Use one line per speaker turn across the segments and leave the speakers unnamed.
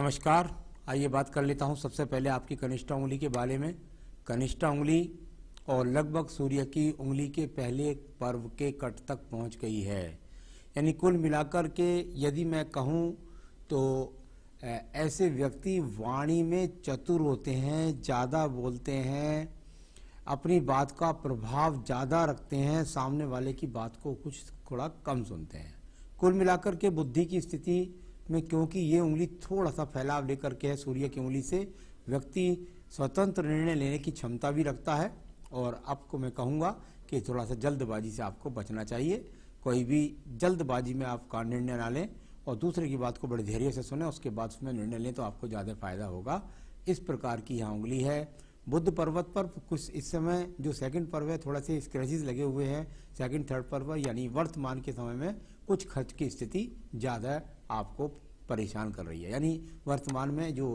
नमस्कार आइए बात कर लेता हूँ सबसे पहले आपकी कनिष्ठा उंगली के बारे में कनिष्ठा उंगली और लगभग सूर्य की उंगली के पहले पर्व के कट तक पहुँच गई है यानी कुल मिलाकर के यदि मैं कहूँ तो ऐसे व्यक्ति वाणी में चतुर होते हैं ज़्यादा बोलते हैं अपनी बात का प्रभाव ज़्यादा रखते हैं सामने वाले की बात को कुछ थोड़ा कम सुनते हैं कुल मिलाकर के बुद्धि की स्थिति में क्योंकि ये उंगली थोड़ा सा फैलाव लेकर के है सूर्य की उंगली से व्यक्ति स्वतंत्र निर्णय लेने की क्षमता भी रखता है और आपको मैं कहूँगा कि थोड़ा सा जल्दबाजी से आपको बचना चाहिए कोई भी जल्दबाजी में आपका निर्णय ना लें और दूसरे की बात को बड़े धैर्य से सुने उसके बाद उसमें निर्णय लें तो आपको ज़्यादा फायदा होगा इस प्रकार की यहाँ उंगली है बुद्ध पर्वत पर कुछ इस समय जो सेकंड पर्व है थोड़ा से स्क्रेचेज लगे हुए हैं सेकंड थर्ड पर्व यानी वर्तमान के समय में कुछ खर्च की स्थिति ज़्यादा आपको परेशान कर रही है यानी वर्तमान में जो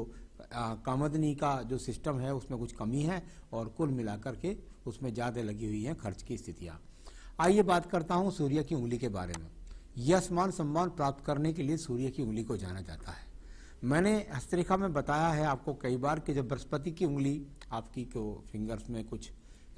कामदनी का जो सिस्टम है उसमें कुछ कमी है और कुल मिलाकर के उसमें ज़्यादा लगी हुई है खर्च की स्थितियाँ आइए बात करता हूँ सूर्य की उंगली के बारे में यह मान सम्मान प्राप्त करने के लिए सूर्य की उंगली को जाना जाता है मैंने हस्तरेखा में बताया है आपको कई बार कि जब बृहस्पति की उंगली आपकी को फिंगर्स में कुछ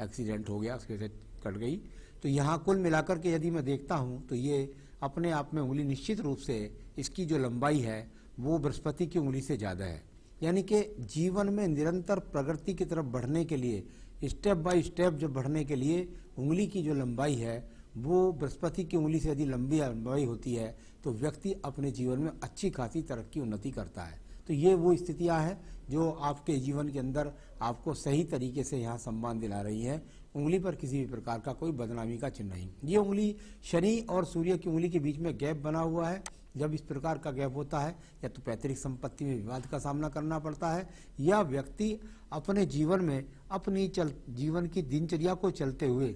एक्सीडेंट हो गया उसकी वजह से कट गई तो यहाँ कुल मिलाकर के यदि मैं देखता हूँ तो ये अपने आप में उंगली निश्चित रूप से इसकी जो लंबाई है वो बृहस्पति की उंगली से ज़्यादा है यानी कि जीवन में निरंतर प्रगति की तरफ बढ़ने के लिए स्टेप बाय स्टेप जो बढ़ने के लिए उंगली की जो लंबाई है वो बृहस्पति की उंगली से यदि लंबी लंबाई होती है तो व्यक्ति अपने जीवन में अच्छी खासी तरक्की उन्नति करता है तो ये वो स्थितियाँ हैं जो आपके जीवन के अंदर आपको सही तरीके से यहाँ सम्मान दिला रही हैं उंगली पर किसी भी प्रकार का कोई बदनामी का चिन्ह नहीं ये उंगली शनि और सूर्य की उंगली के बीच में गैप बना हुआ है जब इस प्रकार का गैप होता है या तो पैतृक संपत्ति में विवाद का सामना करना पड़ता है या व्यक्ति अपने जीवन में अपनी चल जीवन की दिनचर्या को चलते हुए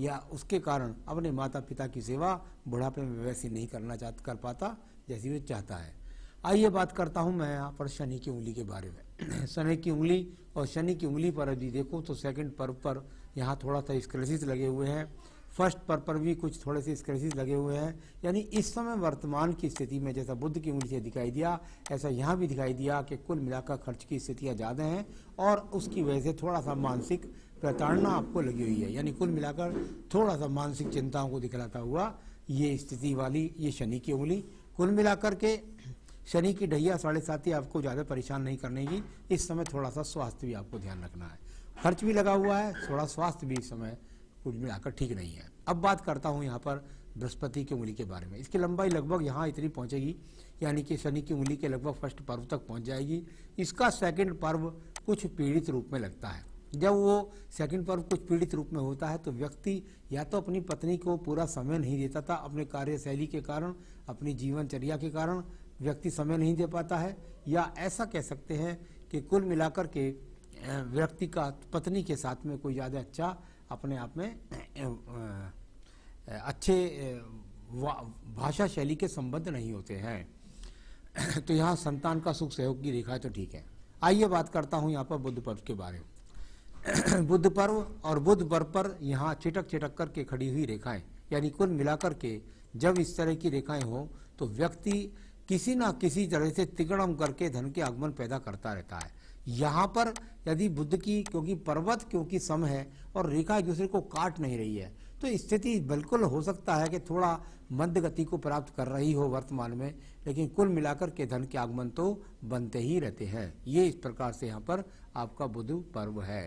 या उसके कारण अपने माता पिता की सेवा बुढ़ापे में वैसी नहीं करना चाह कर पाता जैसी वे चाहता है आइए बात करता हूँ मैं यहाँ पर शनि की उंगली के बारे में शनि की उंगली और शनि की उंगली पर अभी देखो तो सेकंड पर्व पर यहाँ थोड़ा सा स्क्रेसिस लगे हुए हैं फर्स्ट पर पर भी कुछ थोड़े से स्क्रेसिस लगे हुए हैं यानी इस समय वर्तमान की स्थिति में जैसा बुद्ध की उंगली से दिखाई दिया ऐसा यहाँ भी दिखाई दिया कि कुल मिलाकर खर्च की स्थितियाँ ज़्यादा हैं और उसकी वजह से थोड़ा सा मानसिक प्रताड़ना आपको लगी हुई है यानी कुल मिलाकर थोड़ा सा मानसिक चिंताओं को दिखलाता हुआ ये स्थिति वाली ये शनि की उंगली कुल मिलाकर के शनि की ढैया साढ़े साथ ही आपको ज़्यादा परेशान नहीं करने की इस समय थोड़ा सा स्वास्थ्य भी आपको ध्यान रखना है खर्च भी लगा हुआ है थोड़ा स्वास्थ्य भी इस समय कुल मिलाकर ठीक नहीं है अब बात करता हूँ यहाँ पर बृहस्पति की उंगली के बारे में इसकी लंबाई लगभग यहाँ इतनी पहुँचेगी यानी कि शनि की उंगली के लगभग फर्स्ट पर्व तक पहुँच जाएगी इसका सेकेंड पर्व कुछ पीड़ित रूप में लगता है जब वो सेकंड पर्व कुछ पीड़ित रूप में होता है तो व्यक्ति या तो अपनी पत्नी को पूरा समय नहीं देता था अपने कार्यशैली के कारण अपनी जीवनचर्या के कारण व्यक्ति समय नहीं दे पाता है या ऐसा कह सकते हैं कि कुल मिलाकर के व्यक्ति का पत्नी के साथ में कोई ज़्यादा अच्छा अपने आप में अच्छे भाषा शैली के संबंध नहीं होते हैं तो यहाँ संतान का सुख सहयोग की रेखा तो ठीक है आइए बात करता हूँ यहाँ पर बुद्ध पर्व के बारे में बुद्ध पर्व और बुद्ध पर्व पर यहाँ चिटक चिटक करके खड़ी हुई रेखाएं यानी कुल मिलाकर के जब इस तरह की रेखाएं हों तो व्यक्ति किसी ना किसी तरह से तिगड़म करके धन के आगमन पैदा करता रहता है यहाँ पर यदि बुद्ध की क्योंकि पर्वत क्योंकि सम है और रेखा एक दूसरे को काट नहीं रही है तो स्थिति बिल्कुल हो सकता है कि थोड़ा मंद गति को प्राप्त कर रही हो वर्तमान में लेकिन कुल मिलाकर के धन के आगमन तो बनते ही रहते हैं ये इस प्रकार से यहाँ पर आपका बुद्ध पर्व है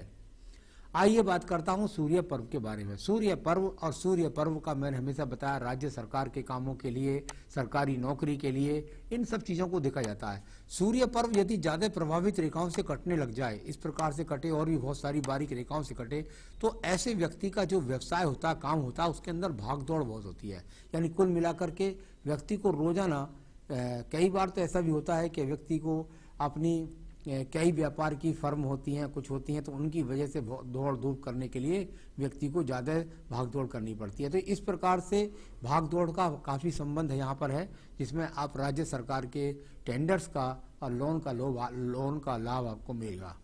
आइए बात करता हूँ सूर्य पर्व के बारे में सूर्य पर्व और सूर्य पर्व का मैंने हमेशा बताया राज्य सरकार के कामों के लिए सरकारी नौकरी के लिए इन सब चीज़ों को देखा जाता है सूर्य पर्व यदि ज़्यादा प्रभावित रेखाओं से कटने लग जाए इस प्रकार से कटे और भी बहुत सारी बारीक रेखाओं से कटे तो ऐसे व्यक्ति का जो व्यवसाय होता है काम होता है उसके अंदर भागदौड़ बहुत होती है यानी कुल मिलाकर के व्यक्ति को रोजाना कई बार तो ऐसा भी होता है कि व्यक्ति को अपनी कई व्यापार की फर्म होती हैं कुछ होती हैं तो उनकी वजह से दौड़ धूप करने के लिए व्यक्ति को ज़्यादा भाग दौड़ करनी पड़ती है तो इस प्रकार से भाग दौड़ का काफ़ी संबंध है यहाँ पर है जिसमें आप राज्य सरकार के टेंडर्स का और लोन का लोभ लोन का लाभ आपको मिलेगा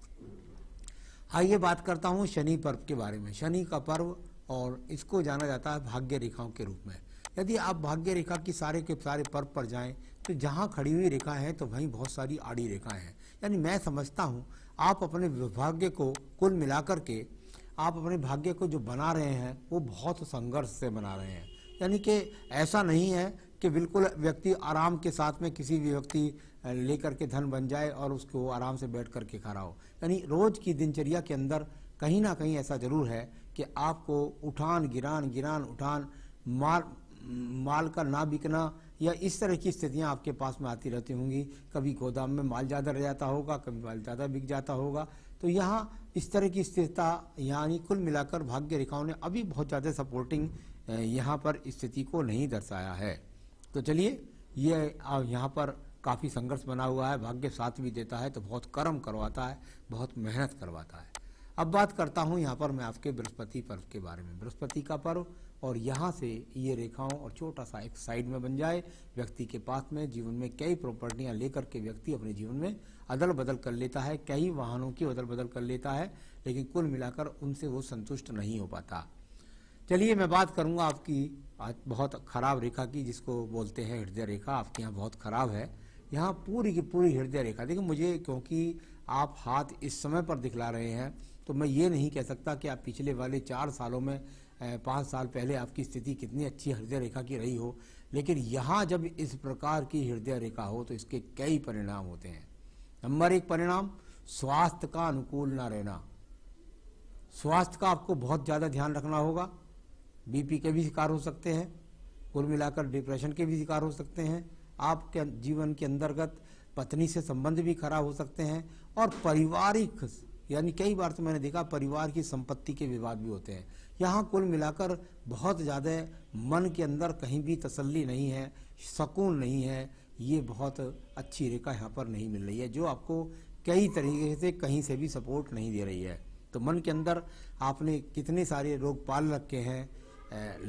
आइए बात करता हूँ शनि पर्व के बारे में शनि का पर्व और इसको जाना जाता है भाग्य रेखाओं के रूप में यदि आप भाग्य रेखा की सारे के सारे पर्व पर जाएं तो जहाँ खड़ी हुई रेखा है तो वहीं बहुत सारी आड़ी रेखाएं हैं यानी मैं समझता हूँ आप अपने भाग्य को कुल मिलाकर के आप अपने भाग्य को जो बना रहे हैं वो बहुत संघर्ष से बना रहे हैं यानी कि ऐसा नहीं है कि बिल्कुल व्यक्ति आराम के साथ में किसी भी व्यक्ति लेकर के धन बन जाए और उसको आराम से बैठ करके खा रहा हो यानी रोज़ की दिनचर्या के अंदर कहीं ना कहीं ऐसा ज़रूर है कि आपको उठान गिरान गिरान उठान माल माल का ना बिकना या इस तरह की स्थितियां आपके पास में आती रहती होंगी कभी गोदाम में माल ज़्यादा रह जाता होगा कभी माल ज़्यादा बिक जाता होगा तो यहाँ इस तरह की स्थिरता यानी कुल मिलाकर भाग्य रेखाओं ने अभी बहुत ज़्यादा सपोर्टिंग यहाँ पर स्थिति को नहीं दर्शाया है तो चलिए ये यह यहाँ पर काफ़ी संघर्ष बना हुआ है भाग्य साथ भी देता है तो बहुत कर्म करवाता है बहुत मेहनत करवाता है अब बात करता हूँ यहाँ पर मैं आपके बृहस्पति पर्व के बारे में बृहस्पति का पर्व और यहाँ से ये रेखाओं और छोटा सा एक साइड में बन जाए व्यक्ति के पास में जीवन में कई प्रॉपर्टियाँ लेकर के व्यक्ति अपने जीवन में अदल बदल कर लेता है कई वाहनों की अदल बदल कर लेता है लेकिन कुल मिलाकर उनसे वो संतुष्ट नहीं हो पाता चलिए मैं बात करूंगा आपकी बहुत खराब रेखा की जिसको बोलते हैं हृदय रेखा आपके यहाँ बहुत खराब है यहाँ पूरी की पूरी हृदय रेखा देखिए मुझे क्योंकि आप हाथ इस समय पर दिखला रहे हैं तो मैं ये नहीं कह सकता कि आप पिछले वाले चार सालों में पाँच साल पहले आपकी स्थिति कितनी अच्छी हृदय रेखा की रही हो लेकिन यहाँ जब इस प्रकार की हृदय रेखा हो तो इसके कई परिणाम होते हैं नंबर एक परिणाम स्वास्थ्य का अनुकूल ना रहना स्वास्थ्य का आपको बहुत ज़्यादा ध्यान रखना होगा बीपी के भी शिकार हो सकते हैं कुल मिलाकर डिप्रेशन के भी शिकार हो सकते हैं आपके अं-, जीवन के अंतर्गत पत्नी से संबंध भी खराब हो सकते हैं और पारिवारिक यानी कई बार तो मैंने देखा परिवार की संपत्ति के विवाद भी होते हैं यहाँ कुल मिलाकर बहुत ज़्यादा मन के अंदर कहीं भी तसल्ली नहीं है सकून नहीं है ये बहुत अच्छी रेखा यहाँ पर नहीं मिल रही है जो आपको कई तरीके से कहीं से भी सपोर्ट नहीं दे रही है तो मन के अंदर आपने कितने सारे रोग पाल रखे हैं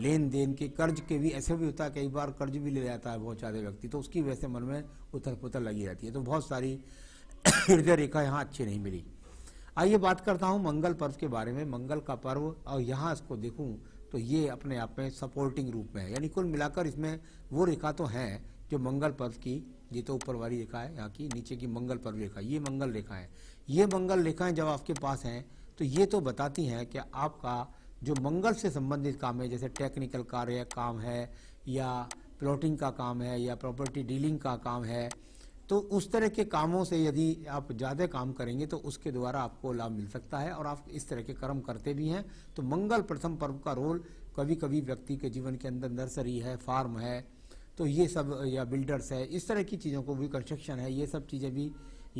लेन देन के कर्ज के भी ऐसे भी होता है कई बार कर्ज भी ले जाता है बहुत ज़्यादा व्यक्ति तो उसकी वजह से मन में उथल पुथल लगी रहती है तो बहुत सारी हृदय रेखा यहाँ अच्छी नहीं मिली आइए बात करता हूँ मंगल पर्व के बारे में मंगल का पर्व और यहाँ इसको देखूँ तो ये अपने आप में सपोर्टिंग रूप में है यानी कुल मिलाकर इसमें वो रेखा तो हैं जो मंगल पर्व की ये तो ऊपर वाली रेखा है यहाँ की नीचे की मंगल पर्व रेखा ये मंगल रेखा है ये मंगल रेखाएं जब आपके पास हैं तो ये तो बताती हैं कि आपका जो मंगल से संबंधित काम है जैसे टेक्निकल कार्य काम है या प्लॉटिंग का काम है या प्रॉपर्टी डीलिंग का काम है तो उस तरह के कामों से यदि आप ज़्यादा काम करेंगे तो उसके द्वारा आपको लाभ मिल सकता है और आप इस तरह के कर्म करते भी हैं तो मंगल प्रथम पर्व का रोल कभी कभी व्यक्ति के जीवन के अंदर नर्सरी है फार्म है तो ये सब या बिल्डर्स है इस तरह की चीज़ों को भी कंस्ट्रक्शन है ये सब चीज़ें भी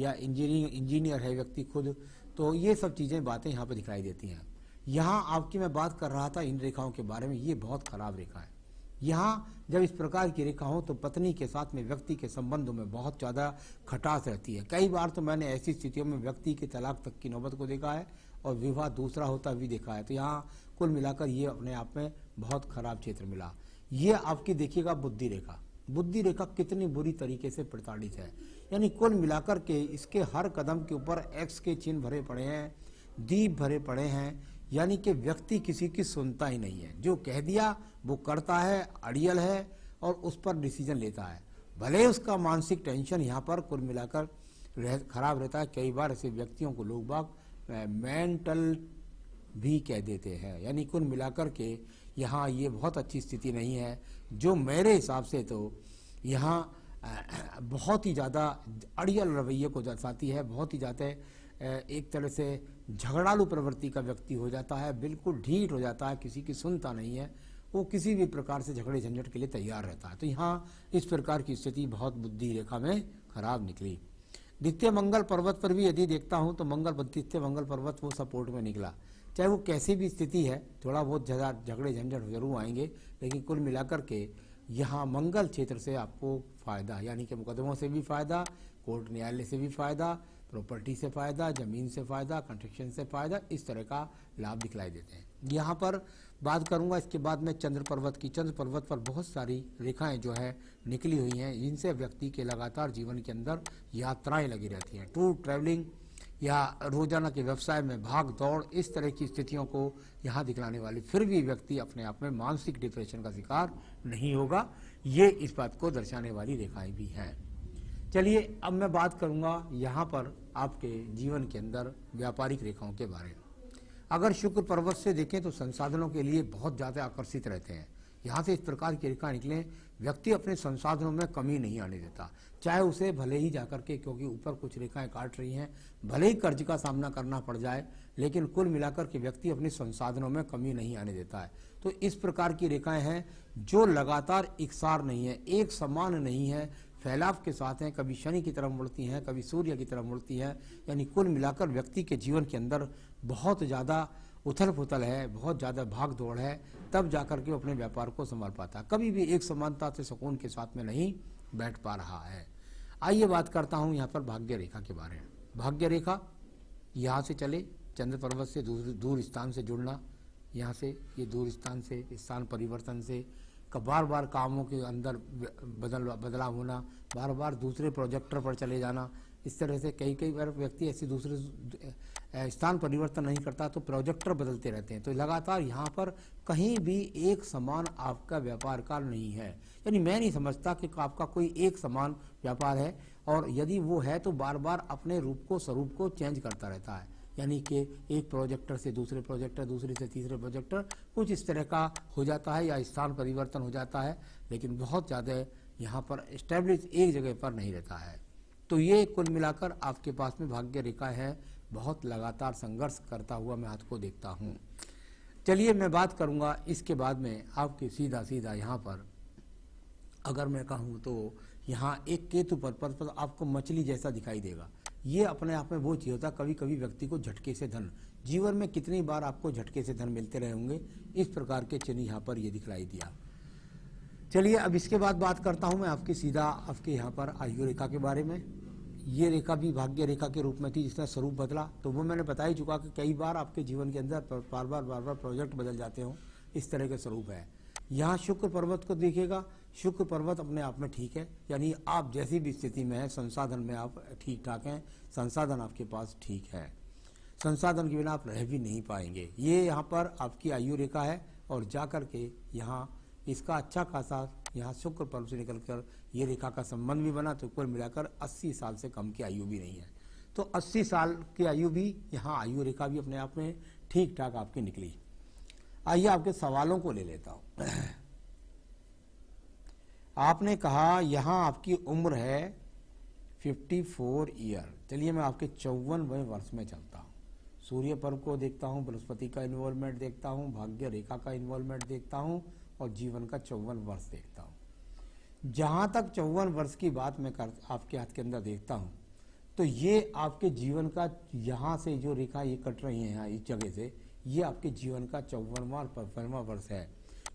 या इंजीनियर इंजीनियर है व्यक्ति खुद तो ये सब चीज़ें बातें यहाँ पर दिखाई देती हैं यहाँ आपकी मैं बात कर रहा था इन रेखाओं के बारे में ये बहुत ख़राब रेखा है यहाँ जब इस प्रकार की रेखा हो तो पत्नी के साथ में व्यक्ति के संबंधों में बहुत ज़्यादा खटास रहती है कई बार तो मैंने ऐसी स्थितियों में व्यक्ति के तलाक तक की नौबत को देखा है और विवाह दूसरा होता भी देखा है तो यहाँ कुल मिलाकर ये अपने आप में बहुत खराब क्षेत्र मिला ये आपकी देखिएगा बुद्धि रेखा बुद्धि रेखा कितनी बुरी तरीके से प्रताड़ित है यानी कुल मिलाकर के इसके हर कदम के ऊपर एक्स के चिन्ह भरे पड़े हैं दीप भरे पड़े हैं यानी कि व्यक्ति किसी की सुनता ही नहीं है जो कह दिया वो करता है अड़ियल है और उस पर डिसीजन लेता है भले उसका मानसिक टेंशन यहाँ पर कुल मिलाकर रह खराब रहता है कई बार ऐसे व्यक्तियों को लोग बाग मेंटल भी कह देते हैं यानी कुल मिलाकर के यहाँ ये बहुत अच्छी स्थिति नहीं है जो मेरे हिसाब से तो यहाँ बहुत ही ज़्यादा अड़ियल रवैये को दर्शाती है बहुत ही ज़्यादा एक तरह से झगड़ालू प्रवृत्ति का व्यक्ति हो जाता है बिल्कुल ढीठ हो जाता है किसी की सुनता नहीं है वो किसी भी प्रकार से झगड़े झंझट के लिए तैयार रहता है तो यहाँ इस प्रकार की स्थिति बहुत बुद्धि रेखा में खराब निकली द्वितीय मंगल पर्वत पर भी यदि देखता हूँ तो मंगल द्वितीय मंगल पर्वत वो सपोर्ट में निकला चाहे वो कैसी भी स्थिति है थोड़ा बहुत झगड़े झंझट जरूर आएंगे लेकिन कुल मिलाकर के यहाँ मंगल क्षेत्र से आपको फायदा यानी कि मुकदमों से भी फायदा कोर्ट न्यायालय से भी फायदा प्रॉपर्टी से फ़ायदा ज़मीन से फ़ायदा कंस्ट्रक्शन से फ़ायदा इस तरह का लाभ दिखलाई देते हैं यहाँ पर बात करूँगा इसके बाद में चंद्र पर्वत की चंद्र पर्वत पर बहुत सारी रेखाएं जो है निकली हुई हैं जिनसे व्यक्ति के लगातार जीवन के अंदर यात्राएं लगी रहती हैं टूर ट्रैवलिंग या रोजाना के व्यवसाय में भाग दौड़ इस तरह की स्थितियों को यहाँ दिखलाने वाली फिर भी व्यक्ति अपने आप में मानसिक डिप्रेशन का शिकार नहीं होगा ये इस बात को दर्शाने वाली रेखाएं भी हैं चलिए अब मैं बात करूँगा यहाँ पर आपके जीवन के अंदर व्यापारिक रेखाओं के बारे में अगर शुक्र पर्वत से देखें तो संसाधनों के लिए बहुत ज़्यादा आकर्षित रहते हैं यहाँ से इस प्रकार की रेखा निकले व्यक्ति अपने संसाधनों में कमी नहीं आने देता चाहे उसे भले ही जाकर के क्योंकि ऊपर कुछ रेखाएं काट रही हैं भले ही कर्ज का सामना करना पड़ जाए लेकिन कुल मिलाकर के व्यक्ति अपने संसाधनों में कमी नहीं आने देता है तो इस प्रकार की रेखाएं हैं जो लगातार इकसार नहीं है एक समान नहीं है फैलाव के साथ हैं कभी शनि की तरफ मुड़ती हैं कभी सूर्य की तरफ मुड़ती हैं यानी कुल मिलाकर व्यक्ति के जीवन के अंदर बहुत ज़्यादा उथल पुथल है बहुत ज़्यादा भाग दौड़ है तब जा कर के अपने व्यापार को संभाल पाता कभी भी एक समानता से सुकून के साथ में नहीं बैठ पा रहा है आइए बात करता हूँ यहाँ पर भाग्य रेखा के बारे में भाग्य रेखा यहाँ से चले चंद्र पर्वत से दूर दूर स्थान से जुड़ना यहाँ से ये दूर स्थान से स्थान परिवर्तन से का बार बार कामों के अंदर बदल बदलाव होना बार बार दूसरे प्रोजेक्टर पर चले जाना इस तरह से कई कई बार व्यक्ति ऐसे दूसरे स्थान परिवर्तन नहीं करता तो प्रोजेक्टर बदलते रहते हैं तो लगातार यहाँ पर कहीं भी एक समान आपका व्यापार काल नहीं है यानी मैं नहीं समझता कि आपका कोई एक समान व्यापार है और यदि वो है तो बार बार अपने रूप को स्वरूप को चेंज करता रहता है यानी कि एक प्रोजेक्टर से दूसरे प्रोजेक्टर दूसरे से तीसरे प्रोजेक्टर कुछ इस तरह का हो जाता है या स्थान परिवर्तन हो जाता है लेकिन बहुत ज़्यादा यहाँ पर इस्टेब्लिश एक जगह पर नहीं रहता है तो ये कुल मिलाकर आपके पास में भाग्य रेखा है बहुत लगातार संघर्ष करता हुआ मैं हाथ को देखता हूँ चलिए मैं बात करूँगा इसके बाद में आपके सीधा सीधा यहाँ पर अगर मैं कहूँ तो यहाँ एक केतु पर पर, पर आपको मछली जैसा दिखाई देगा ये अपने आप में वो चीज़ होता है कभी कभी व्यक्ति को झटके से धन जीवन में कितनी बार आपको झटके से धन मिलते रहे होंगे इस प्रकार के चिन्ह यहाँ पर ये दिखलाई दिया चलिए अब इसके बाद बात करता हूँ मैं आपकी सीधा आपके यहाँ पर आयु रेखा के बारे में ये रेखा भी भाग्य रेखा के रूप में थी जिसका स्वरूप बदला तो वो मैंने बता ही चुका कि कई बार आपके जीवन के अंदर बार बार बार बार प्रोजेक्ट बदल जाते हो इस तरह के स्वरूप है यहाँ शुक्र पर्वत को देखेगा शुक्र पर्वत अपने आप में ठीक है यानी आप जैसी भी स्थिति में हैं संसाधन में आप ठीक ठाक हैं संसाधन आपके पास ठीक है संसाधन के बिना आप रह भी नहीं पाएंगे ये यहाँ पर आपकी आयु रेखा है और जा कर के यहाँ इसका अच्छा खासा यहाँ शुक्र पर्व से निकल कर ये रेखा का संबंध भी बना तो कुल मिलाकर 80 साल से कम की आयु भी नहीं है तो 80 साल की आयु भी यहाँ आयु रेखा भी अपने आप में ठीक ठाक आपकी निकली आइए आपके सवालों को ले लेता हूँ आपने कहा यहां आपकी उम्र है 54 ईयर चलिए मैं आपके चौवनवें वर्ष में चलता हूँ सूर्य पर्व को देखता हूँ बृहस्पति का इन्वॉल्वमेंट देखता हूँ भाग्य रेखा का इन्वॉल्वमेंट देखता हूँ और जीवन का चौवन वर्ष देखता हूँ जहाँ तक चौवन वर्ष की बात मैं कर आपके हाथ के अंदर देखता हूँ तो ये आपके जीवन का यहाँ से जो रेखा ये कट रही है यहाँ इस जगह से ये आपके जीवन का चौवनवा और पचपनवा वर्ष है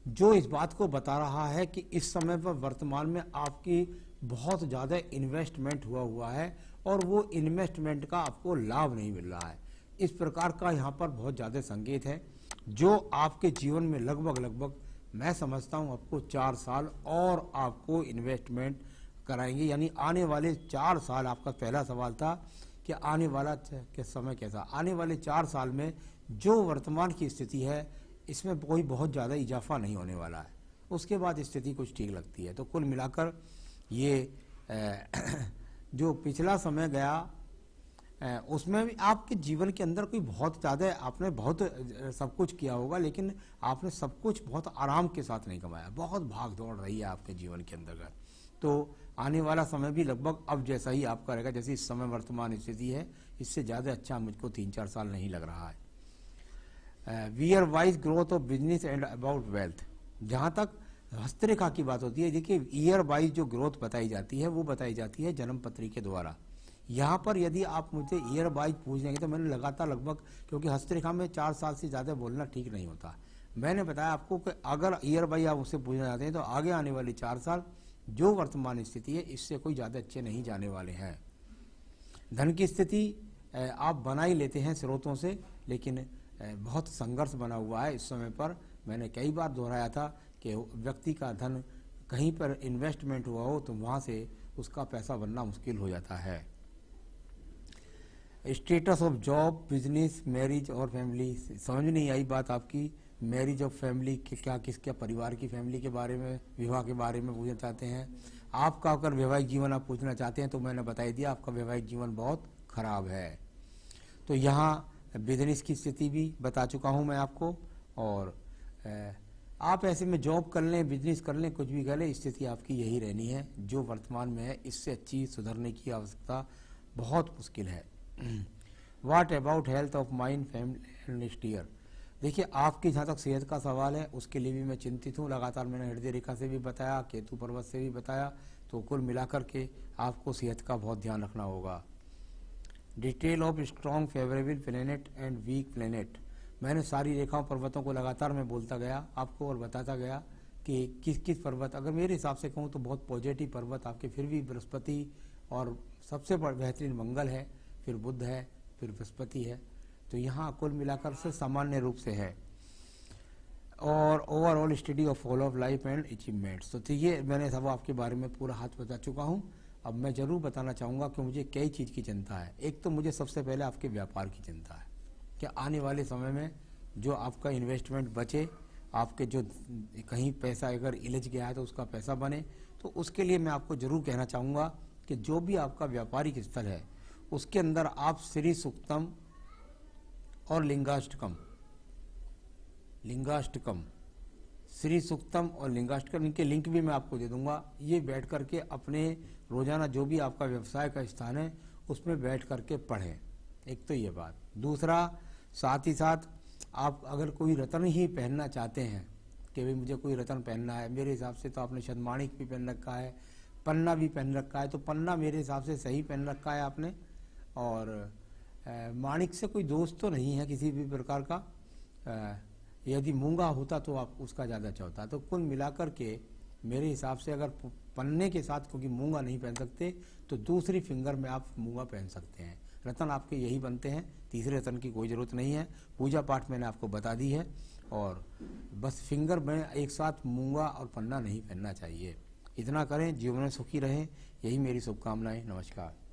जो इस बात को बता रहा है कि इस समय पर वर्तमान में आपकी बहुत ज़्यादा इन्वेस्टमेंट हुआ हुआ है और वो इन्वेस्टमेंट का आपको लाभ नहीं मिल रहा है इस प्रकार का यहाँ पर बहुत ज़्यादा संकेत है जो आपके जीवन में लगभग लगभग मैं समझता हूँ आपको चार साल और आपको इन्वेस्टमेंट कराएंगे यानी आने वाले चार साल आपका पहला सवाल था कि आने वाला के समय कैसा आने वाले चार साल में जो वर्तमान की स्थिति है इसमें कोई बहुत ज़्यादा इजाफा नहीं होने वाला है उसके बाद स्थिति कुछ ठीक लगती है तो कुल मिलाकर ये जो पिछला समय गया उसमें भी आपके जीवन के अंदर कोई बहुत ज़्यादा आपने बहुत सब कुछ किया होगा लेकिन आपने सब कुछ बहुत आराम के साथ नहीं कमाया बहुत भाग दौड़ रही है आपके जीवन के अंदर का तो आने वाला समय भी लगभग अब जैसा ही आपका रहेगा जैसे इस समय वर्तमान स्थिति है इससे ज़्यादा अच्छा मुझको तीन चार साल नहीं लग रहा है year wise growth of business and about wealth जहाँ तक हस्तरेखा की बात होती है देखिए ईयर वाइज जो ग्रोथ बताई जाती है वो बताई जाती है जन्म पत्री के द्वारा यहाँ पर यदि आप मुझे ईयर वाइज पूछ लेंगे तो मैंने लगातार लगभग क्योंकि हस्तरेखा में चार साल से ज़्यादा बोलना ठीक नहीं होता मैंने बताया आपको कि अगर ईयर वाइज आप उससे पूछना चाहते हैं तो आगे आने वाले चार साल जो वर्तमान स्थिति है इससे कोई ज़्यादा अच्छे नहीं जाने वाले हैं धन की स्थिति uh, आप बना ही लेते हैं स्रोतों से लेकिन बहुत संघर्ष बना हुआ है इस समय पर मैंने कई बार दोहराया था कि व्यक्ति का धन कहीं पर इन्वेस्टमेंट हुआ हो तो वहाँ से उसका पैसा बनना मुश्किल हो जाता है status of job business marriage और फैमिली समझ नहीं आई बात आपकी मैरिज ऑफ फैमिली के क्या किस क्या परिवार की फैमिली के बारे में विवाह के बारे में पूछना चाहते हैं आपका अगर वैवाहिक जीवन आप पूछना चाहते हैं तो मैंने बताई दिया आपका वैवाहिक जीवन बहुत खराब है तो यहाँ बिजनेस की स्थिति भी बता चुका हूँ मैं आपको और आप ऐसे में जॉब कर लें बिजनेस कर लें कुछ भी कर लें स्थिति आपकी यही रहनी है जो वर्तमान में है इससे अच्छी सुधरने की आवश्यकता बहुत मुश्किल है what about health of mind family next year देखिए आपकी जहाँ तक सेहत का सवाल है उसके लिए भी मैं चिंतित हूँ लगातार मैंने हृदय रेखा से भी बताया केतु पर्वत से भी बताया तो कुल मिलाकर के आपको सेहत का बहुत ध्यान रखना होगा detail of strong favourable planet and weak planet मैंने सारी रेखाओं पर्वतों को लगातार मैं बोलता गया आपको और बताता गया कि किस किस पर्वत अगर मेरे हिसाब से कहूँ तो बहुत पॉजिटिव पर्वत आपके फिर भी बृहस्पति और सबसे बेहतरीन मंगल है फिर बुद्ध है फिर बृहस्पति है तो यहाँ कुल मिलाकर से सामान्य रूप से है और overall study of all of life and achievements तो ये मैंने सब आपके बारे में पूरा हाथ बता चुका हूँ अब मैं ज़रूर बताना चाहूँगा कि मुझे कई चीज़ की चिंता है एक तो मुझे सबसे पहले आपके व्यापार की चिंता है कि आने वाले समय में जो आपका इन्वेस्टमेंट बचे आपके जो कहीं पैसा अगर इलज गया है तो उसका पैसा बने तो उसके लिए मैं आपको ज़रूर कहना चाहूँगा कि जो भी आपका व्यापारिक स्थल है उसके अंदर आप श्री सुक्तम और लिंगाष्टकम लिंगाष्टकम श्री सुक्तम और लिंगाष्टकम इनके लिंक भी मैं आपको दे दूंगा ये बैठ करके अपने रोज़ाना जो भी आपका व्यवसाय का स्थान है उसमें बैठ करके पढ़ें एक तो ये बात दूसरा साथ ही साथ आप अगर कोई रतन ही पहनना चाहते हैं कि भाई मुझे कोई रतन पहनना है मेरे हिसाब से तो आपने शतमाणिक भी पहन रखा है पन्ना भी पहन रखा है तो पन्ना मेरे हिसाब से सही पहन रखा है आपने और माणिक से कोई दोस्त तो नहीं है किसी भी प्रकार का यदि मूंगा होता तो आप उसका ज़्यादा अच्छा होता तो कुल मिलाकर के मेरे हिसाब से अगर पन्ने के साथ क्योंकि मूंगा नहीं पहन सकते तो दूसरी फिंगर में आप मूंगा पहन सकते हैं रतन आपके यही बनते हैं तीसरे रतन की कोई ज़रूरत नहीं है पूजा पाठ मैंने आपको बता दी है और बस फिंगर में एक साथ मूंगा और पन्ना नहीं पहनना चाहिए इतना करें जीवन में सुखी रहें यही मेरी शुभकामनाएं नमस्कार